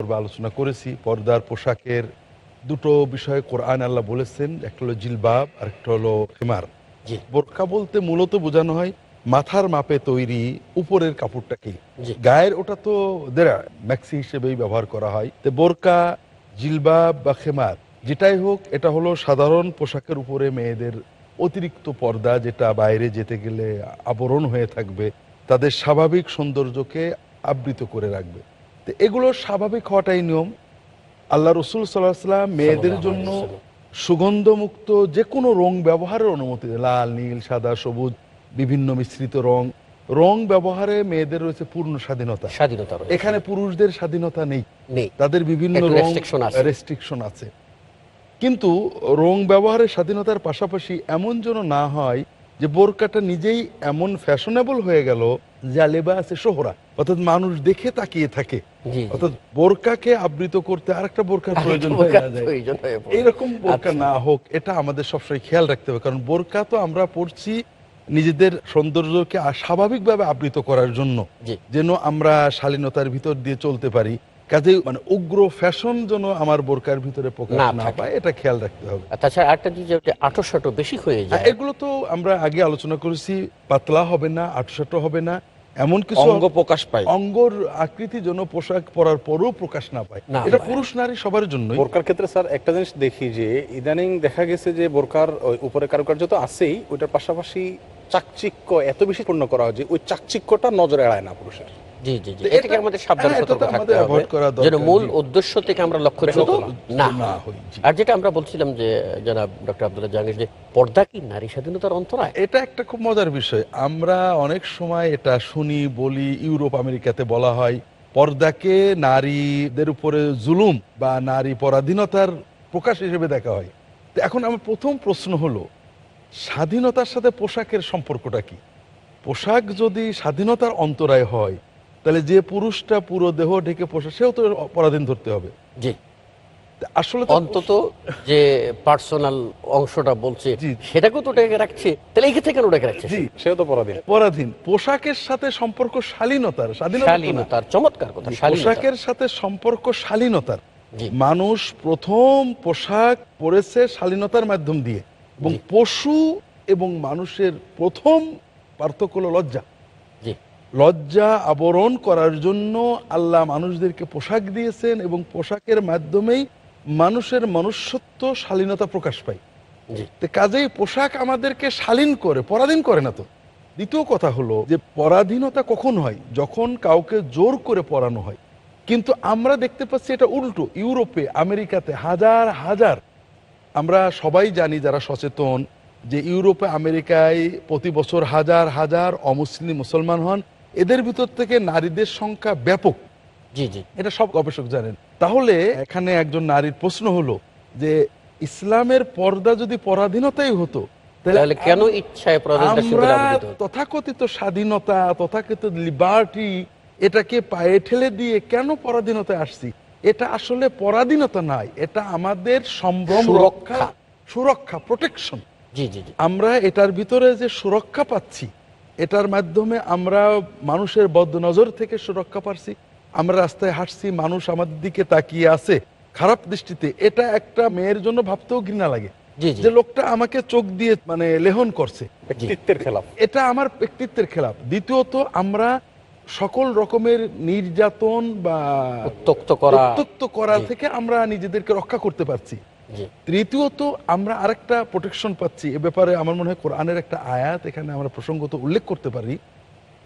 পূর্বে আলোচনা করেছি পর্দার পোশাকের দুটো বিষয়ে কোরআন আল্লাহ বলেছেন একটা হলো জিলবাব আর একটা হলো হেমার বোরকা বলতে মূলত বোঝানো হয় মাথার মাপে তৈরি উপরের কাপড়টাকে গায়ের ওটা তো দেরা ম্যাক্সি হিসেবেই ব্যবহার করা হয় তো বোরকা জিলবাব বা খেমার যেটাই হোক এটা হলো সাধারণ পোশাকের উপরে মেয়েদের অতিরিক্ত পর্দা যেটা বাইরে যেতে গেলে আবরণ হয়ে থাকবে তাদের স্বাভাবিক সৌন্দর্যকে আবৃত করে রাখবে তো এগুলো স্বাভাবিক হওয়াটাই নিয়ম আল্লাহ রসুল সাল্লাহ সাল্লাম মেয়েদের জন্য সুগন্ধমুক্ত যে কোনো রং ব্যবহারের অনুমতি লাল নীল সাদা সবুজ বিভিন্ন মিশ্রিত রং রং ব্যবহারে মেয়েদের রয়েছে পূর্ণ স্বাধীনতা স্বাধীনতা এখানে পুরুষদের স্বাধীনতা নেই তাদের বিভিন্ন রং রেস্ট্রিকশন আছে কিন্তু রং ব্যবহারের স্বাধীনতার পাশাপাশি এমন যেন না হয় যে বোরকাটা নিজেই এমন ফ্যাশনেবল হয়ে গেল যা লেবা আছে সোহরা অর্থাৎ মানুষ দেখে তাকিয়ে থাকে অর্থাৎ বোরকাকে আবৃত করতে আর একটা বোরকার প্রয়োজন এরকম বোরকা আচ্ছা। না হোক এটা আমাদের সবসময় খেয়াল রাখতে হবে কারণ বোরকা তো আমরা পড়ছি নিজেদের সৌন্দর্যকে স্বাভাবিকভাবে আবৃত করার জন্য যেন আমরা শালীনতার ভিতর দিয়ে চলতে পারি কাজে মানে উগ্র ফ্যাশন যেন আমার বোরকার ভিতরে প্রকাশ না পায় এটা খেয়াল রাখতে হবে তাছাড়া বেশি হয়ে হ্যাঁ, যায় এগুলো তো আমরা আগে আলোচনা করেছি পাতলা হবে না আটোশাটো হবে না এমন কিছু অঙ্গ প্রকাশ পায় অঙ্গর আকৃতি জন্য পোশাক পরার পরও প্রকাশ না পায় এটা পুরুষ নারী সবার জন্য বোরকার ক্ষেত্রে স্যার একটা জিনিস দেখি যে ইদানিং দেখা গেছে যে বোরকার উপরে কারুকার্য তো আছেই ওইটার পাশাপাশি চাকচিক্য এত বেশি পূর্ণ করা হয় যে ওই চাকচিক্যটা নজর এড়ায় না পুরুষের হ্যাঁ, মূল উদ্দেশ্য থেকে আমরা না আর যেটা আমরা বলছিলাম যে ডক্টর যে পর্দা কি নারী স্বাধীনতার এটা একটা খুব মজার বিষয় আমরা অনেক সময় এটা শুনি বলি ইউরোপ আমেরিকাতে বলা হয় পর্দাকে নারীদের উপরে জুলুম বা নারী পরাধীনতার প্রকাশ হিসেবে দেখা হয় তো এখন আমার প্রথম প্রশ্ন হলো স্বাধীনতার সাথে পোশাকের সম্পর্কটা কি পোশাক যদি স্বাধীনতার অন্তরায় হয় তাহলে যে পুরুষটা পুরো দেহ ঢেকে পোষা সেও তো পরাধীন ধরতে হবে জি আসলে অন্তত যে পার্সোনাল অংশটা বলছে সেটাকেও তো ডেকে রাখছে তাহলে এই থেকে কেন ডেকে রাখছে জি সেও তো পরাধীন পরাধীন পোশাকের সাথে সম্পর্ক শালীনতার শালীনতার চমৎকার কথা পোশাকের সাথে সম্পর্ক শালীনতার মানুষ প্রথম পোশাক পরেছে শালীনতার মাধ্যম দিয়ে এবং পশু এবং মানুষের প্রথম পার্থক্য হলো লজ্জা লজ্জা আবরণ করার জন্য আল্লাহ মানুষদেরকে পোশাক দিয়েছেন এবং পোশাকের মাধ্যমেই মানুষের মনুষ্যত্ব শালীনতা প্রকাশ পায় কাজেই পোশাক আমাদেরকে শালীন করে পরাধীন করে না তো দ্বিতীয় কথা হলো যে পরাধীনতা কখন হয় যখন কাউকে জোর করে পরানো হয় কিন্তু আমরা দেখতে পাচ্ছি এটা উল্টো ইউরোপে আমেরিকাতে হাজার হাজার আমরা সবাই জানি যারা সচেতন যে ইউরোপে আমেরিকায় প্রতি বছর হাজার হাজার অমুসলিম মুসলমান হন এদের ভিতর থেকে নারীদের সংখ্যা ব্যাপক জি জি এটা সব গবেষক জানেন তাহলে এখানে একজন নারীর প্রশ্ন হলো যে ইসলামের পর্দা যদি পরাধীনতাই হতো কেন তথাকথিত স্বাধীনতা তথাকথিত লিবার্টি এটাকে পায়ে ঠেলে দিয়ে কেন পরাধীনতায় আসছি এটা আসলে পরাধীনতা নাই এটা আমাদের সম্ভ্রম রক্ষা সুরক্ষা প্রোটেকশন জি জি আমরা এটার ভিতরে যে সুরক্ষা পাচ্ছি এটার মাধ্যমে আমরা মানুষের বদনজর থেকে সুরক্ষা পারছি আমরা রাস্তায় হাঁটছি মানুষ আমাদের দিকে তাকিয়ে আছে খারাপ দৃষ্টিতে এটা একটা মেয়ের জন্য ভাবতেও ঘৃণা লাগে যে লোকটা আমাকে চোখ দিয়ে মানে লেহন করছে এটা আমার ব্যক্তিত্বের খেলাপ দ্বিতীয়ত আমরা সকল রকমের নির্যাতন বা উত্তক্ত করা উত্তক্ত করা থেকে আমরা নিজেদেরকে রক্ষা করতে পারছি তৃতীয়ত আমরা আরেকটা প্রোটেকশন পাচ্ছি এ ব্যাপারে আমার মনে হয় কোরআনের একটা আয়াত এখানে আমরা প্রসঙ্গত উল্লেখ করতে পারি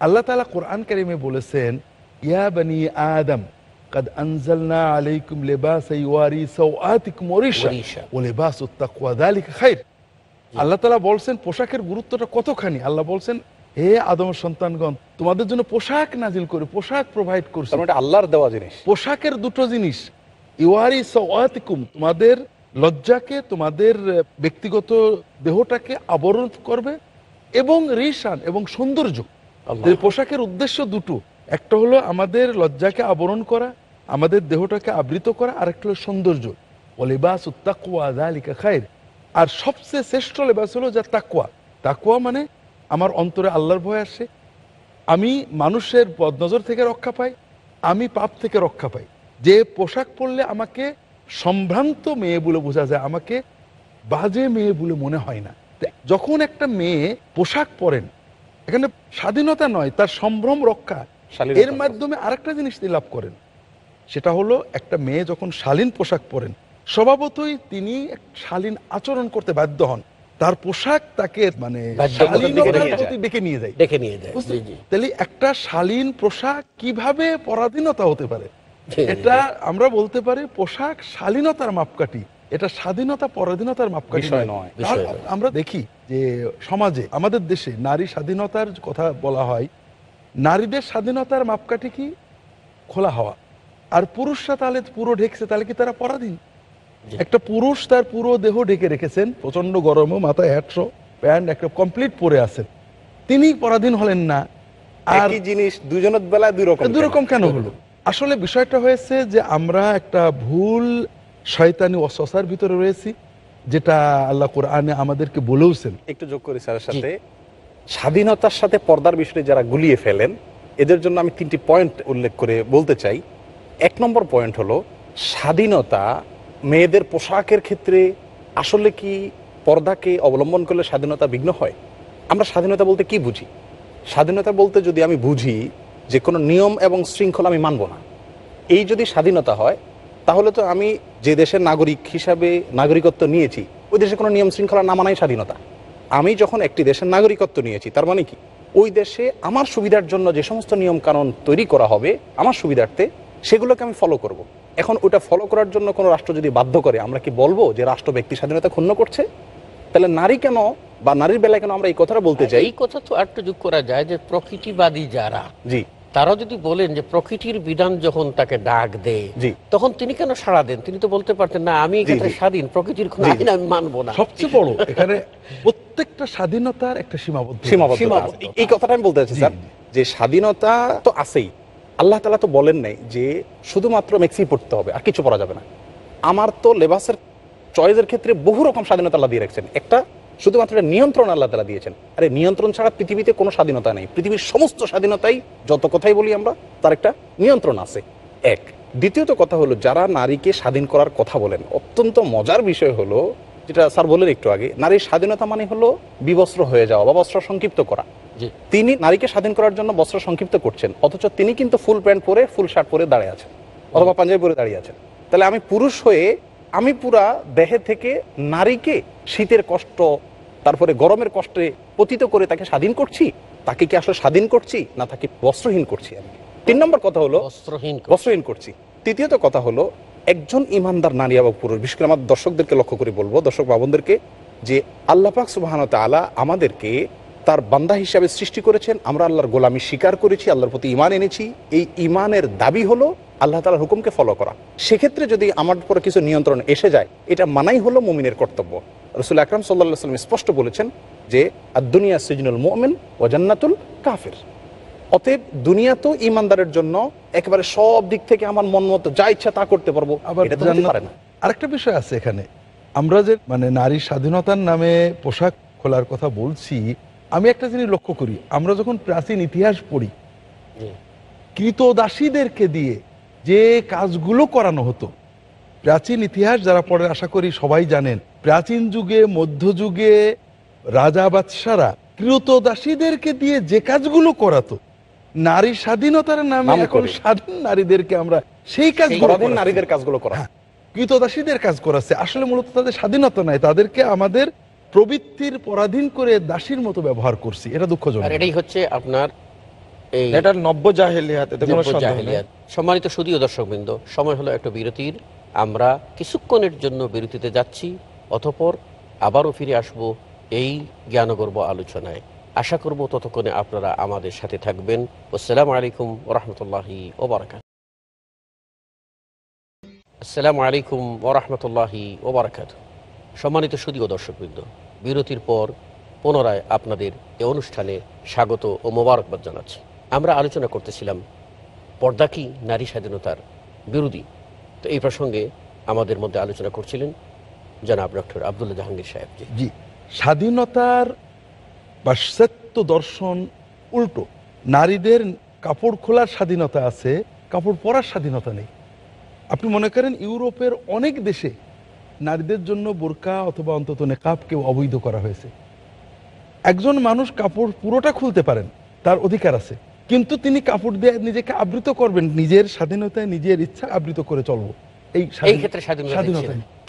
আল্লাহ তালা কোরআন কারিমে বলেছেন ইয়া বানি আদম قد أنزلنا عليكم لباسا يواري سوآتكم وريشا ولباس التقوى ذلك خير আল্লাহ তালা বলছেন পোশাকের গুরুত্বটা কতখানি আল্লাহ বলছেন হে আদম সন্তানগণ তোমাদের জন্য পোশাক নাজিল করে পোশাক প্রোভাইড করছে মানে আল্লাহর দেওয়া জিনিস পোশাকের দুটো জিনিস ইউয়ারি তোমাদের লজ্জাকে তোমাদের ব্যক্তিগত দেহটাকে আবরণ করবে এবং রিশান এবং সৌন্দর্য পোশাকের উদ্দেশ্য দুটো একটা হলো আমাদের লজ্জাকে আবরণ করা আমাদের দেহটাকে আবৃত করা আর একটা হলো সৌন্দর্য অলিবাস উত্তাকুয়া খায়ের আর সবচেয়ে শ্রেষ্ঠ লেবাস হলো যা তাকুয়া তাকুয়া মানে আমার অন্তরে আল্লাহর ভয় আসে আমি মানুষের বদনজর থেকে রক্ষা পাই আমি পাপ থেকে রক্ষা পাই যে পোশাক পরলে আমাকে সম্ভ্রান্ত মেয়ে বলে বোঝা যায় আমাকে বাজে মেয়ে বলে মনে হয় না যখন একটা মেয়ে পোশাক পরেন এখানে স্বাধীনতা নয় তার সম্ভ্রম রক্ষা এর মাধ্যমে আরেকটা জিনিস তিনি লাভ করেন সেটা হলো একটা মেয়ে যখন শালীন পোশাক পরেন স্বভাবতই তিনি শালীন আচরণ করতে বাধ্য হন তার পোশাক তাকে মানে ডেকে নিয়ে যায় ডেকে নিয়ে যায় তাহলে একটা শালীন পোশাক কিভাবে পরাধীনতা হতে পারে এটা আমরা বলতে পারি পোশাক শালীনতার মাপকাঠি এটা স্বাধীনতা পরাধীনতার মাপকাঠি নয় আমরা দেখি যে সমাজে আমাদের দেশে নারী স্বাধীনতার কথা বলা হয় নারীদের স্বাধীনতার মাপকাঠি কি খোলা হওয়া আর পুরুষরা তাহলে পুরো ঢেকছে তাহলে কি তারা পরাধীন একটা পুরুষ তার পুরো দেহ ঢেকে রেখেছেন প্রচন্ড গরমও মাথায় হ্যাটসো প্যান্ট একটা কমপ্লিট পরে আছেন তিনি পরাধীন হলেন না আর জিনিস দুজনের বেলায় দুই রকম দুই রকম কেন হলো আসলে বিষয়টা হয়েছে যে আমরা একটা ভুল শয়তানি অসসার ভিতরে রয়েছি যেটা আল্লাহ কোরআনে আমাদেরকে বলেওছেন একটু যোগ করি স্যারের সাথে স্বাধীনতার সাথে পর্দার বিষয়ে যারা গুলিয়ে ফেলেন এদের জন্য আমি তিনটি পয়েন্ট উল্লেখ করে বলতে চাই এক নম্বর পয়েন্ট হলো স্বাধীনতা মেয়েদের পোশাকের ক্ষেত্রে আসলে কি পর্দাকে অবলম্বন করলে স্বাধীনতা বিঘ্ন হয় আমরা স্বাধীনতা বলতে কি বুঝি স্বাধীনতা বলতে যদি আমি বুঝি যে কোনো নিয়ম এবং শৃঙ্খলা আমি মানব না এই যদি স্বাধীনতা হয় তাহলে তো আমি যে দেশের নাগরিক হিসাবে নাগরিকত্ব নিয়েছি ওই দেশে কোনো নিয়ম শৃঙ্খলা না মানাই স্বাধীনতা আমি যখন একটি দেশের নাগরিকত্ব নিয়েছি তার মানে কি ওই দেশে আমার সুবিধার জন্য যে সমস্ত নিয়মকানুন তৈরি করা হবে আমার সুবিধার্থে সেগুলোকে আমি ফলো করব। এখন ওটা ফলো করার জন্য কোনো রাষ্ট্র যদি বাধ্য করে আমরা কি বলবো যে রাষ্ট্র ব্যক্তি স্বাধীনতা ক্ষুণ্ণ করছে তাহলে নারী কেন বা নারীর বেলায় কেন আমরা এই কথাটা বলতে চাই এই কথা তো একটু যোগ করা যায় যে প্রকৃতিবাদী যারা জি তারা যদি বলেন যে প্রকৃতির বিধান যখন তাকে ডাক দেয় তখন তিনি কেন সাড়া দেন তিনি তো বলতে পারতেন না আমি স্বাধীন প্রকৃতির আমি মানবো না সবচেয়ে বড় এখানে প্রত্যেকটা স্বাধীনতার একটা সীমাবদ্ধ সীমাবদ্ধ এই কথাটা আমি বলতে চাচ্ছি স্যার যে স্বাধীনতা তো আছেই আল্লাহ তালা তো বলেন নাই যে শুধুমাত্র মেক্সি পড়তে হবে আর কিছু পড়া যাবে না আমার তো লেবাসের চয়েসের ক্ষেত্রে বহু রকম স্বাধীনতা আল্লাহ দিয়ে রাখছেন একটা শুধুমাত্র একটা নিয়ন্ত্রণ আল্লাহ তালা দিয়েছেন আর এই নিয়ন্ত্রণ ছাড়া পৃথিবীতে কোনো স্বাধীনতা নেই পৃথিবীর সমস্ত স্বাধীনতাই যত কথাই বলি আমরা তার একটা নিয়ন্ত্রণ আছে এক দ্বিতীয়ত কথা হলো যারা নারীকে স্বাধীন করার কথা বলেন অত্যন্ত মজার বিষয় হলো যেটা স্যার বললেন একটু আগে নারীর স্বাধীনতা মানে হলো বিবস্ত্র হয়ে যাওয়া বা বস্ত্র সংক্ষিপ্ত করা তিনি নারীকে স্বাধীন করার জন্য বস্ত্র সংক্ষিপ্ত করছেন অথচ তিনি কিন্তু ফুল প্যান্ট পরে ফুল শার্ট পরে দাঁড়িয়ে আছেন অথবা পাঞ্জাবি পরে দাঁড়িয়ে আছেন তাহলে আমি পুরুষ হয়ে আমি পুরা দেহে থেকে নারীকে শীতের কষ্ট তারপরে গরমের কষ্টে পতিত করে তাকে স্বাধীন করছি তাকে কি আসলে স্বাধীন করছি না তাকে বস্ত্রহীন করছি আমি তিন নম্বর কথা হলো বস্ত্রহীন বস্ত্রহীন করছি তৃতীয়ত কথা হলো একজন ইমানদার নারী এবং পুরুষ বিশেষ করে আমার দর্শকদেরকে লক্ষ্য করে বলবো দর্শক বাবনদেরকে যে আল্লাপাক সুবাহানত আলা আমাদেরকে তার বান্দা হিসাবে সৃষ্টি করেছেন আমরা আল্লাহর গোলামি স্বীকার করেছি আল্লাহর প্রতি ইমান এনেছি এই ইমানের দাবি হলো আল্লাহ তালার হুকুমকে ফলো করা সেক্ষেত্রে যদি আমার উপরে কিছু নিয়ন্ত্রণ এসে যায় এটা মানাই হলো মুমিনের কর্তব্য রসুল আকরাম সাল্লা সাল্লাম স্পষ্ট বলেছেন যে আদুনিয়া সিজনুল মোমেন ও জান্নাতুল কাফের অতএব দুনিয়া তো ইমানদারের জন্য একেবারে সব দিক থেকে আমার মন মতো যা ইচ্ছা তা করতে পারবো পারে না আরেকটা বিষয় আছে এখানে আমরা যে মানে নারী স্বাধীনতার নামে পোশাক খোলার কথা বলছি আমি একটা জিনিস লক্ষ্য করি আমরা যখন প্রাচীন ইতিহাস পড়ি কৃতদাসীদেরকে দিয়ে যে কাজগুলো করানো হতো প্রাচীন ইতিহাস যারা পড়ে আশা করি সবাই জানেন প্রাচীন যুগে মধ্যযুগে রাজা বাদশারা কৃতদাসীদেরকে দিয়ে যে কাজগুলো করাতো নারী স্বাধীনতার নামে এখন স্বাধীন নারীদেরকে আমরা সেই কাজ নারীদের কাজগুলো করা হ্যাঁ, কৃতদাসীদের কাজ করাচ্ছে আসলে মূলত তাদের স্বাধীনতা নাই তাদেরকে আমাদের প্রবৃত্তির পরাধীন করে দাসীর মতো ব্যবহার করছি এটা দুঃখজনক এটাই হচ্ছে আপনার সম্মানিত সুদীয় দর্শকবৃন্দ সময় হলো একটা বিরতির আমরা কিছুক্ষণের জন্য বিরতিতে যাচ্ছি অতপর আবারও ফিরে আসব এই জ্ঞানগর্ব আলোচনায় আশা করব ততক্ষণে আপনারা আমাদের সাথে থাকবেন আসসালামু আলাইকুম ওরহমতুল্লাহি ওবরাকাত আসসালামু আলাইকুম ওরহমতুল্লাহি ওবরাকাতু সম্মানিত সুদীয় দর্শকবৃন্দ বিরতির পর পুনরায় আপনাদের এ অনুষ্ঠানে স্বাগত ও মোবারকবাদ জানাচ্ছি আমরা আলোচনা করতেছিলাম পর্দা কি নারী স্বাধীনতার বিরোধী তো এই প্রসঙ্গে আমাদের মধ্যে আলোচনা করছিলেন জনাব ডক্টর আবদুল্লা জাহাঙ্গীর সাহেব জি স্বাধীনতার পাশ্চাত্য দর্শন উল্টো নারীদের কাপড় খোলার স্বাধীনতা আছে কাপড় পরার স্বাধীনতা নেই আপনি মনে করেন ইউরোপের অনেক দেশে নারীদের জন্য বোরকা অথবা অন্তত নেকাবকেও অবৈধ করা হয়েছে একজন মানুষ কাপড় পুরোটা খুলতে পারেন তার অধিকার আছে কিন্তু তিনি কাপড় দিয়ে নিজেকে আবৃত করবেন নিজের স্বাধীনতায় নিজের ইচ্ছা আবৃত করে চলবো এই ক্ষেত্রে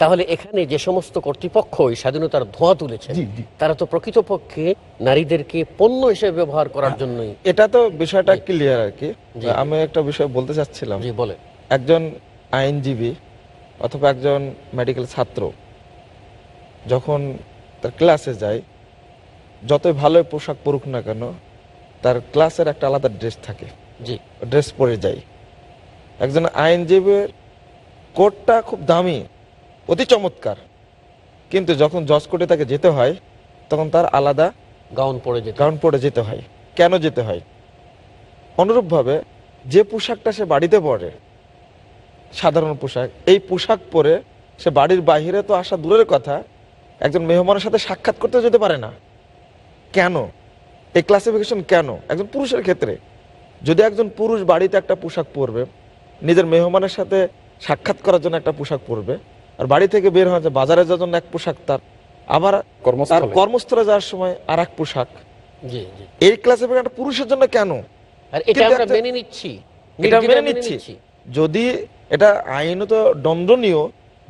তাহলে এখানে যে সমস্ত কর্তৃপক্ষ স্বাধীনতার ধোঁয়া তুলেছে তারা তো প্রকৃতপক্ষে নারীদেরকে পণ্য হিসেবে ব্যবহার করার হ্যাঁ। জন্যই এটা তো বিষয়টা ক্লিয়ার আর কি আমি একটা বিষয় বলতে চাচ্ছিলাম বলে একজন আইনজীবী অথবা একজন মেডিকেল ছাত্র যখন তার ক্লাসে যায় যতই ভালো পোশাক পরুক না কেন তার ক্লাসের একটা আলাদা ড্রেস থাকে জি ড্রেস পরে যায় একজন আইনজীবীর কোটটা খুব দামি অতি চমৎকার কিন্তু যখন জজ কোর্টে তাকে যেতে হয় তখন তার আলাদা গাউন পরে যেতে গাউন পরে যেতে হয় কেন যেতে হয় অনুরূপভাবে যে পোশাকটা সে বাড়িতে পরে সাধারণ পোশাক এই পোশাক পরে সে বাড়ির বাহিরে তো আসা দূরের কথা একজন মেহমানের সাথে সাক্ষাৎ করতে যেতে পারে না কেন এই ক্লাসিফিকেশন কেন একজন পুরুষের ক্ষেত্রে যদি একজন পুরুষ বাড়িতে একটা পোশাক পরবে নিজের মেহমানের সাথে সাক্ষাৎ করার জন্য একটা পোশাক পরবে আর বাড়ি থেকে বের হওয়া যায় বাজারে যাওয়ার জন্য এক পোশাক তার আবার তার কর্মস্থলে যাওয়ার সময় আর এক পোশাক এই ক্লাসিফিকেশন পুরুষের জন্য কেন আর এটা আমরা মেনে নিচ্ছি এটা মেনে নিচ্ছি যদি এটা আইনত দণ্ডনীয়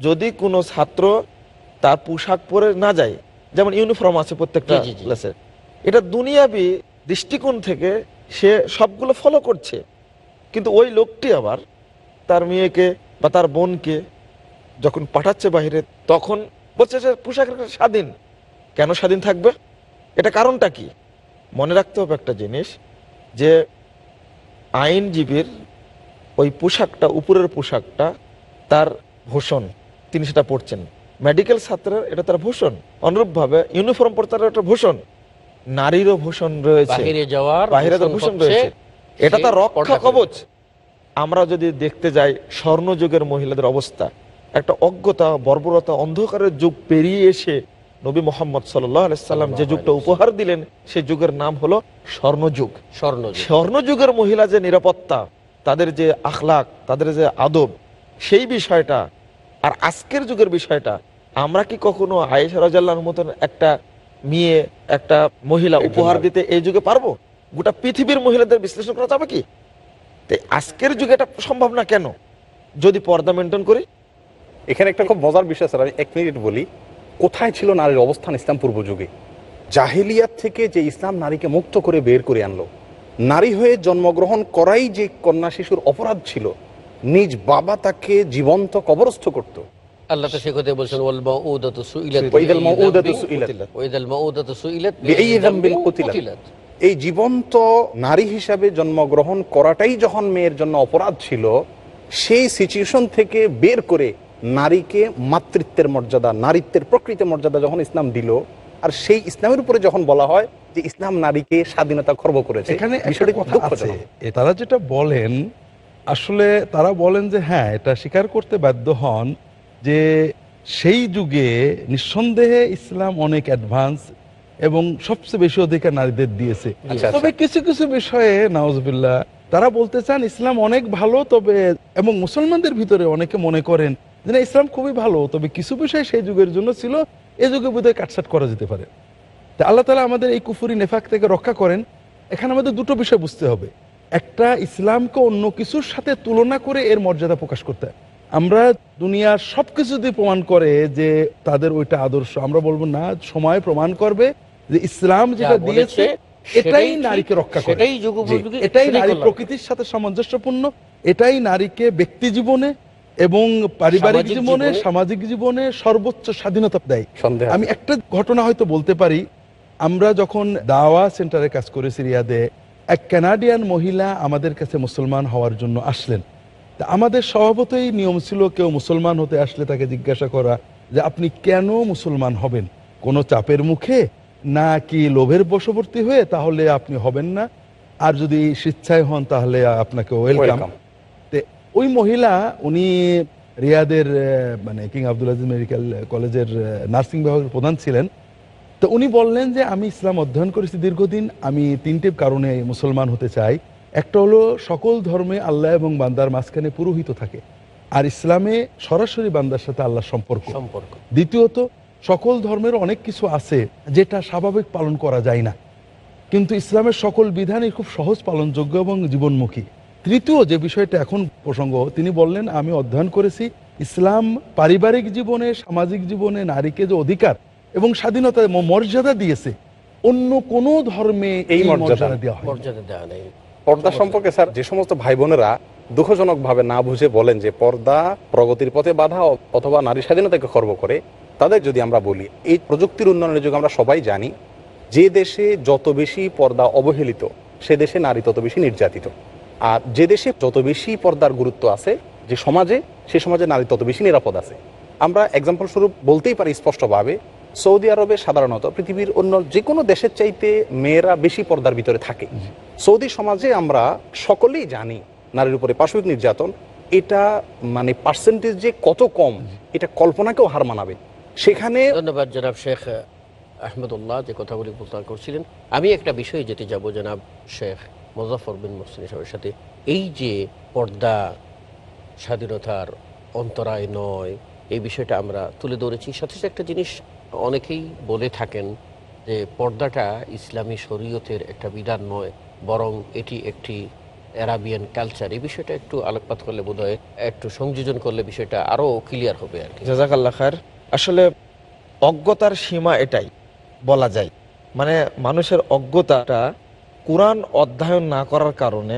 যদি কোনো ছাত্র তার পোশাক পরে না যায় যেমন ইউনিফর্ম আছে প্রত্যেকটা ক্লাসের এটা দুনিয়াবি দৃষ্টিকোণ থেকে সে সবগুলো ফলো করছে কিন্তু ওই লোকটি আবার তার মেয়েকে বা তার বোনকে যখন পাঠাচ্ছে বাহিরে তখন বলছে যে পোশাকের স্বাধীন কেন স্বাধীন থাকবে এটা কারণটা কি মনে রাখতে হবে একটা জিনিস যে আইনজীবীর ওই পোশাকটা উপরের পোশাকটা তার ভূষণ তিনি সেটা পড়ছেন মেডিকেল ছাত্রের এটা তার ভূষণ অনুরূপভাবে ইউনিফর্ম পড়তার একটা ভূষণ নারীরও ভূষণ রয়েছে বাহিরে ভূষণ রয়েছে এটা তার রক্ষা কবচ আমরা যদি দেখতে যাই স্বর্ণযুগের মহিলাদের অবস্থা একটা অজ্ঞতা বর্বরতা অন্ধকারের যুগ পেরিয়ে এসে নবী মোহাম্মদ সাল্লাম যে যুগটা উপহার দিলেন সেই যুগের নাম হলো স্বর্ণযুগ স্বর্ণ স্বর্ণযুগের মহিলা যে নিরাপত্তা তাদের যে আখলাক তাদের যে আদব সেই বিষয়টা আর আজকের যুগের বিষয়টা আমরা কি কখনো আয়েশা রাজাল্লার মতন একটা মেয়ে একটা মহিলা উপহার দিতে এই যুগে পারবো গোটা পৃথিবীর মহিলাদের বিশ্লেষণ করা যাবে কি তাই আজকের যুগে এটা সম্ভব না কেন যদি পর্দা মেনটেন করি এখানে একটা খুব মজার বিষয় স্যার আমি এক মিনিট বলি কোথায় ছিল নারীর অবস্থান ইসলাম পূর্ব যুগে জাহিলিয়াত থেকে যে ইসলাম নারীকে মুক্ত করে বের করে আনলো নারী হয়ে জন্মগ্রহণ করাই যে কন্যা শিশুর অপরাধ ছিল নিজ বাবা তাকে জীবন্ত কবরস্থ করত আল্লাহ সে কথা বলছেন এই জীবন্ত নারী হিসাবে জন্মগ্রহণ করাটাই যখন মেয়ের জন্য অপরাধ ছিল সেই সিচুয়েশন থেকে বের করে নারীকে মাতৃত্বের মর্যাদা নারীত্বের প্রকৃতি মর্যাদা যখন ইসলাম দিল আর সেই ইসলামের উপরে যখন বলা হয় যে ইসলাম নারীকে স্বাধীনতা খর্ব করেছে এখানে তারা যেটা বলেন আসলে তারা বলেন যে হ্যাঁ এটা স্বীকার করতে বাধ্য হন যে সেই যুগে নিঃসন্দেহে ইসলাম অনেক অ্যাডভান্স এবং সবচেয়ে বেশি অধিকার নারীদের দিয়েছে আচ্ছা, আচ্ছা। তবে কিছু কিছু বিষয়ে নওয়াজবিল্লা তারা বলতে চান ইসলাম অনেক ভালো তবে এবং মুসলমানদের ভিতরে অনেকে মনে করেন যে ইসলাম খুবই ভালো তবে কিছু বিষয় সেই যুগের জন্য ছিল এ যুগে বোধহয় কাটসাট করা যেতে পারে তা আল্লাহ তালা আমাদের এই কুফুরি নেফাক থেকে রক্ষা করেন এখানে আমাদের দুটো বিষয় বুঝতে হবে একটা ইসলামকে অন্য কিছুর সাথে তুলনা করে এর মর্যাদা প্রকাশ করতে আমরা দুনিয়ার সব কিছু দিয়ে প্রমাণ করে যে তাদের ওইটা আদর্শ আমরা বলবো না সময় প্রমাণ করবে যে ইসলাম যেটা দিয়েছে এটাই নারীকে রক্ষা করে এটাই নারী প্রকৃতির সাথে সামঞ্জস্যপূর্ণ এটাই নারীকে ব্যক্তি জীবনে এবং পারিবারিক জীবনে সামাজিক জীবনে সর্বোচ্চ স্বাধীনতা দেয় আমি একটা ঘটনা হয়তো বলতে পারি আমরা যখন দাওয়া সেন্টারে কাজ করেছি রিয়াদে এক ক্যানাডিয়ান মহিলা আমাদের কাছে মুসলমান হওয়ার জন্য আসলেন তা আমাদের স্বভাবতই নিয়ম ছিল কেউ মুসলমান হতে আসলে তাকে জিজ্ঞাসা করা যে আপনি কেন মুসলমান হবেন কোনো চাপের মুখে না কি লোভের বশবর্তী হয়ে তাহলে আপনি হবেন না আর যদি স্বেচ্ছায় হন তাহলে আপনাকে ওয়েলকাম ওই মহিলা উনি রিয়াদের মানে কিং আবদুল আজিজ মেডিকেল কলেজের নার্সিং বিভাগের প্রধান ছিলেন তো উনি বললেন যে আমি ইসলাম অধ্যয়ন করেছি দীর্ঘদিন আমি তিনটে কারণে মুসলমান হতে চাই একটা হলো সকল ধর্মে আল্লাহ এবং বান্দার মাঝখানে পুরোহিত থাকে আর ইসলামে সরাসরি বান্দার সাথে আল্লাহ সম্পর্ক সম্পর্ক দ্বিতীয়ত সকল ধর্মের অনেক কিছু আছে যেটা স্বাভাবিক পালন করা যায় না কিন্তু ইসলামের সকল বিধানই খুব সহজ পালনযোগ্য এবং জীবনমুখী তৃতীয় যে বিষয়টা এখন প্রসঙ্গ তিনি বললেন আমি অধ্যয়ন করেছি ইসলাম পারিবারিক জীবনে সামাজিক জীবনে নারীকে যে অধিকার এবং স্বাধীনতা মর্যাদা দিয়েছে অন্য কোন ধর্মে এই মর্যাদা দেওয়া হয় পর্দা সম্পর্কে স্যার যে সমস্ত ভাই বোনেরা দুঃখজনক ভাবে না বুঝে বলেন যে পর্দা প্রগতির পথে বাধা অথবা নারী স্বাধীনতাকে খর্ব করে তাদের যদি আমরা বলি এই প্রযুক্তির উন্নয়নের যুগে আমরা সবাই জানি যে দেশে যত বেশি পর্দা অবহেলিত সে দেশে নারী তত বেশি নির্যাতিত আর যে দেশে যত বেশি পর্দার গুরুত্ব আছে যে সমাজে সে সমাজে নারী তত বেশি নিরাপদ আছে আমরা এক্সাম্পল স্বরূপ বলতেই পারি স্পষ্টভাবে সৌদি আরবে সাধারণত পৃথিবীর অন্য যে কোনো দেশের চাইতে মেয়েরা বেশি পর্দার ভিতরে থাকে সৌদি সমাজে আমরা সকলেই জানি নারীর উপরে পাশবিক নির্যাতন এটা মানে পার্সেন্টেজ যে কত কম এটা কল্পনাকেও হার মানাবে সেখানে ধন্যবাদ জনাব শেখ আহমদুল্লাহ যে কথাগুলি প্রচার করছিলেন আমি একটা বিষয়ে যেতে যাব জনাব শেখ মুজাফর বিন মোসিন সাহেবের সাথে এই যে পর্দা স্বাধীনতার অন্তরায় নয় এই বিষয়টা আমরা তুলে ধরেছি সাথে সাথে একটা জিনিস অনেকেই বলে থাকেন যে পর্দাটা ইসলামী শরীয়তের একটা বিধান নয় বরং এটি একটি অ্যারাবিয়ান কালচার এই বিষয়টা একটু আলোকপাত করলে বোধ একটু সংযোজন করলে বিষয়টা আরও ক্লিয়ার হবে আর কি জাজাকাল্লা খার আসলে অজ্ঞতার সীমা এটাই বলা যায় মানে মানুষের অজ্ঞতাটা কোরআন অধ্যয়ন না করার কারণে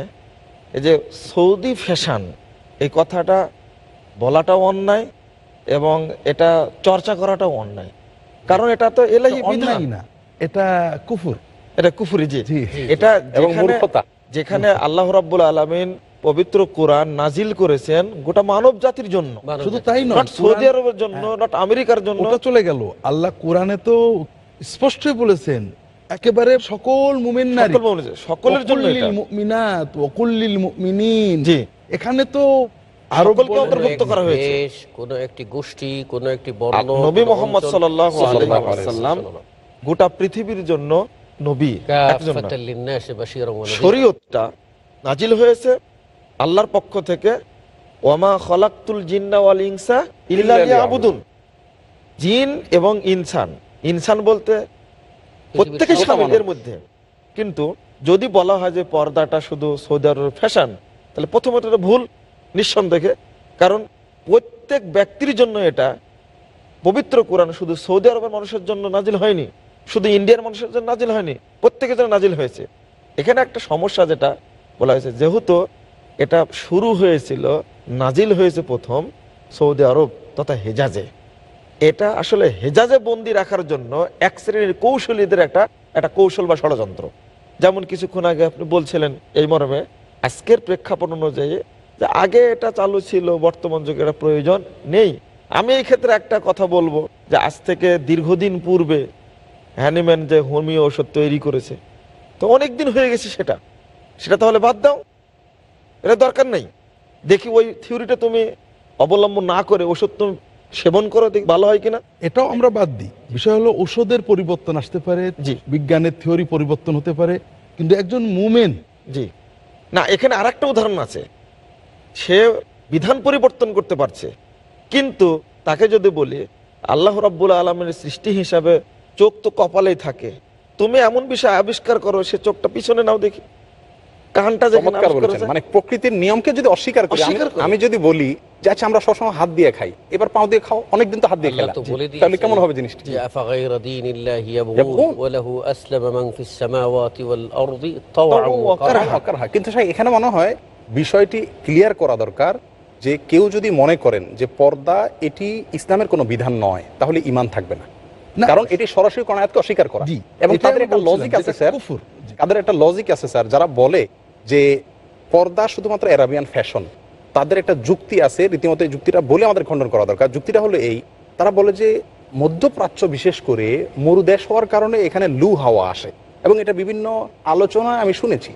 এই যে সৌদি ফ্যাশান এই কথাটা বলাটাও অন্যায় এবং এটা চর্চা করাটাও অন্যায় কারণ এটা তো এলাহি বিধান না এটা কুফুর এটা কুফুরি জি এটা যেখানে আল্লাহ রাব্বুল আলামিন পবিত্র কোরআন নাজিল করেছেন গোটা মানব জাতির জন্য শুধু তাই নয় সৌদি আরবের জন্য নট হ্যাঁ। আমেরিকার জন্য ওটা চলে গেল আল্লাহ কোরআনে তো স্পষ্টই বলেছেন একেবারে সকল মুমিন নারী সকলের জন্য মুমিনাত ওকুল্লিল মুমিনিন এখানে তো আল্লাহর পক্ষ থেকে জিন এবং ইনসান ইনসান বলতে প্রত্যেকের স্বামীদের মধ্যে কিন্তু যদি বলা হয় যে পর্দাটা শুধু সৌদি আরবের ফ্যাশন তাহলে প্রথমত ভুল নিঃসন্দেহে কারণ প্রত্যেক ব্যক্তির জন্য এটা পবিত্র কোরআন শুধু সৌদি আরবের মানুষের জন্য নাজিল হয়নি শুধু ইন্ডিয়ার মানুষের জন্য নাজিল হয়নি প্রত্যেকের জন্য নাজিল হয়েছে এখানে একটা সমস্যা যেটা বলা হয়েছে যেহেতু এটা শুরু হয়েছিল নাজিল হয়েছে প্রথম সৌদি আরব তথা হেজাজে এটা আসলে হেজাজে বন্দি রাখার জন্য এক শ্রেণীর কৌশলীদের একটা একটা কৌশল বা ষড়যন্ত্র যেমন কিছুক্ষণ আগে আপনি বলছিলেন এই মর্মে আজকের প্রেক্ষাপট অনুযায়ী আগে এটা চালু ছিল বর্তমান যুগে এটা প্রয়োজন নেই আমি এই ক্ষেত্রে একটা কথা বলবো যে আজ থেকে দীর্ঘদিন পূর্বে হ্যানিম্যান যে হোমিও ওষুধ তৈরি করেছে তো অনেক দিন হয়ে গেছে সেটা সেটা তাহলে বাদ দাও এটা দরকার নেই দেখি ওই থিওরিটা তুমি অবলম্বন না করে ওষুধ তুমি সেবন করো দেখ ভালো হয় কিনা এটাও আমরা বাদ দিই বিষয় হলো ওষুধের পরিবর্তন আসতে পারে বিজ্ঞানের থিওরি পরিবর্তন হতে পারে কিন্তু একজন মুমেন জি না এখানে আর একটা উদাহরণ আছে সে বিধান পরিবর্তন করতে পারছে কিন্তু তাকে যদি বলি আল্লাহ রব্বুল আলমের সৃষ্টি হিসাবে চোখ তো কপালেই থাকে তুমি এমন বিষয় আবিষ্কার করো সে চোখটা পিছনে নাও দেখি কানটা মানে প্রকৃতির নিয়মকে যদি অস্বীকার করি আমি যদি বলি যে আচ্ছা আমরা সবসময় হাত দিয়ে খাই এবার পাও দিয়ে খাও অনেকদিন তো হাত দিয়ে তাহলে কেমন হবে জিনিসটা কিন্তু এখানে মনে হয় বিষয়টি ক্লিয়ার করা দরকার যে কেউ যদি মনে করেন যে পর্দা এটি ইসলামের কোনো বিধান নয় তাহলে ইমান থাকবে না কারণ এটি সরাসরি কোনায়াতকে অস্বীকার করা এবং তাদের একটা লজিক আছে স্যার তাদের একটা লজিক আছে স্যার যারা বলে যে পর্দা শুধুমাত্র অ্যারাবিয়ান ফ্যাশন তাদের একটা যুক্তি আছে রীতিমতো যুক্তিটা বলে আমাদের খণ্ডন করা দরকার যুক্তিটা হলো এই তারা বলে যে মধ্যপ্রাচ্য বিশেষ করে মরুদেশ হওয়ার কারণে এখানে লু হাওয়া আসে এবং এটা বিভিন্ন আলোচনা আমি শুনেছি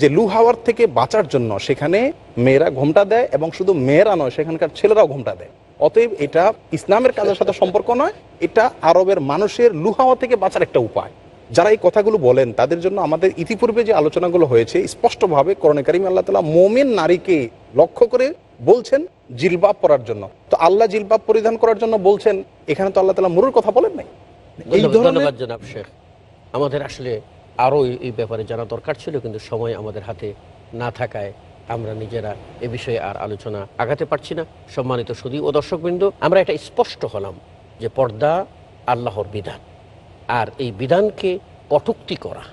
যে লু হাওয়ার থেকে বাঁচার জন্য সেখানে মেয়েরা ঘোমটা দেয় এবং শুধু মেয়েরা নয় সেখানকার ছেলেরাও ঘোমটা দেয় অতএব এটা ইসলামের কাজের সাথে সম্পর্ক নয় এটা আরবের মানুষের লু হাওয়া থেকে বাঁচার একটা উপায় যারা এই কথাগুলো বলেন তাদের জন্য আমাদের ইতিপূর্বে যে আলোচনাগুলো হয়েছে স্পষ্টভাবে করণে কারিম আল্লাহ তালা মোমেন নারীকে লক্ষ্য করে বলছেন জিলবাব পরার জন্য তো আল্লাহ জিলবাব পরিধান করার জন্য বলছেন এখানে তো আল্লাহ তালা মুরুর কথা বলেন নাই এই ধরনের আমাদের আসলে আরও এই ব্যাপারে জানা দরকার ছিল কিন্তু সময় আমাদের হাতে না থাকায় আমরা নিজেরা এ বিষয়ে আর আলোচনা আগাতে পারছি না সম্মানিত সুদী ও দর্শকবৃন্দ আমরা এটা স্পষ্ট হলাম যে পর্দা আল্লাহর বিধান আর এই বিধানকে কটুক্তি করা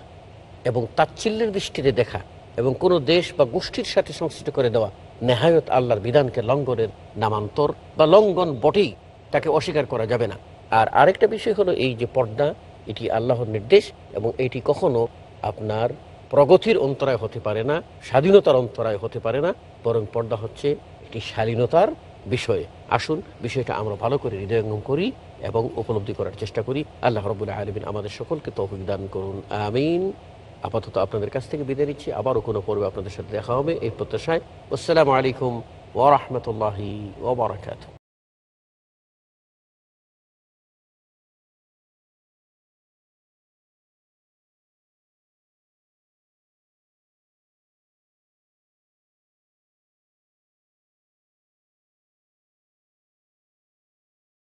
এবং তাচ্ছিল্যের দৃষ্টিতে দেখা এবং কোনো দেশ বা গোষ্ঠীর সাথে সংশ্লিষ্ট করে দেওয়া নেহায়ত আল্লাহর বিধানকে লঙ্ঘনের নামান্তর বা লঙ্ঘন বটেই তাকে অস্বীকার করা যাবে না আর আরেকটা বিষয় হলো এই যে পর্দা এটি আল্লাহর নির্দেশ এবং এটি কখনো আপনার প্রগতির অন্তরায় হতে পারে না স্বাধীনতার অন্তরায় হতে পারে না বরং পর্দা হচ্ছে এটি শালীনতার বিষয়ে আসুন বিষয়টা আমরা ভালো করে হৃদয়ঙ্গম করি এবং উপলব্ধি করার চেষ্টা করি আল্লাহ রবুল্লাহ আলমিন আমাদের সকলকে তহবিল দান করুন আমিন আপাতত আপনাদের কাছ থেকে বিদায় নিচ্ছি আবারও কোনো পর্বে আপনাদের সাথে দেখা হবে এই প্রত্যাশায় আসসালামু আলাইকুম ওরহমতুল্লাহি ওবরাকাতু